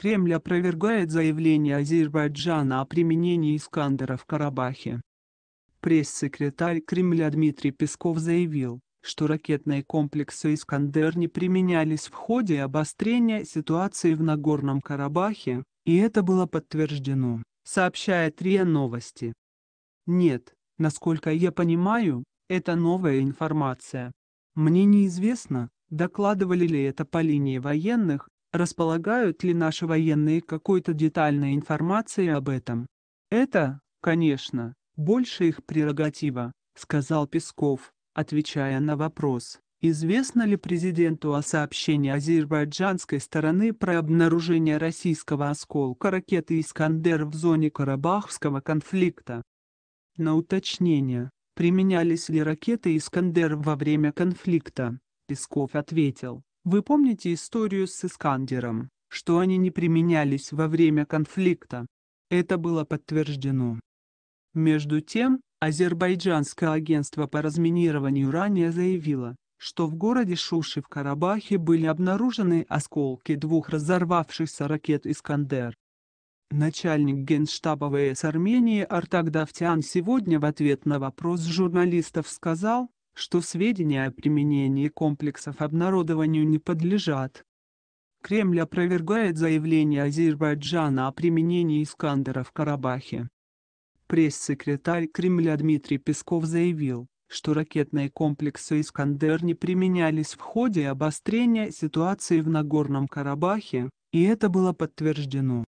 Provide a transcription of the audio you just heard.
Кремль опровергает заявление Азербайджана о применении Искандера в Карабахе. Пресс-секретарь Кремля Дмитрий Песков заявил, что ракетные комплексы «Искандер» не применялись в ходе обострения ситуации в Нагорном Карабахе, и это было подтверждено, сообщает РИА Новости. Нет, насколько я понимаю, это новая информация. Мне неизвестно, докладывали ли это по линии военных, Располагают ли наши военные какой-то детальной информацией об этом? Это, конечно, больше их прерогатива, сказал Песков, отвечая на вопрос, известно ли президенту о сообщении азербайджанской стороны про обнаружение российского осколка ракеты «Искандер» в зоне Карабахского конфликта. На уточнение, применялись ли ракеты «Искандер» во время конфликта, Песков ответил, вы помните историю с Искандером, что они не применялись во время конфликта? Это было подтверждено. Между тем, Азербайджанское агентство по разминированию ранее заявило, что в городе Шуши в Карабахе были обнаружены осколки двух разорвавшихся ракет «Искандер». Начальник генштаба ВС Армении Артак Давтян сегодня в ответ на вопрос журналистов сказал, что сведения о применении комплексов обнародованию не подлежат. Кремль опровергает заявление Азербайджана о применении Искандера в Карабахе. Пресс-секретарь Кремля Дмитрий Песков заявил, что ракетные комплексы «Искандер» не применялись в ходе обострения ситуации в Нагорном Карабахе, и это было подтверждено.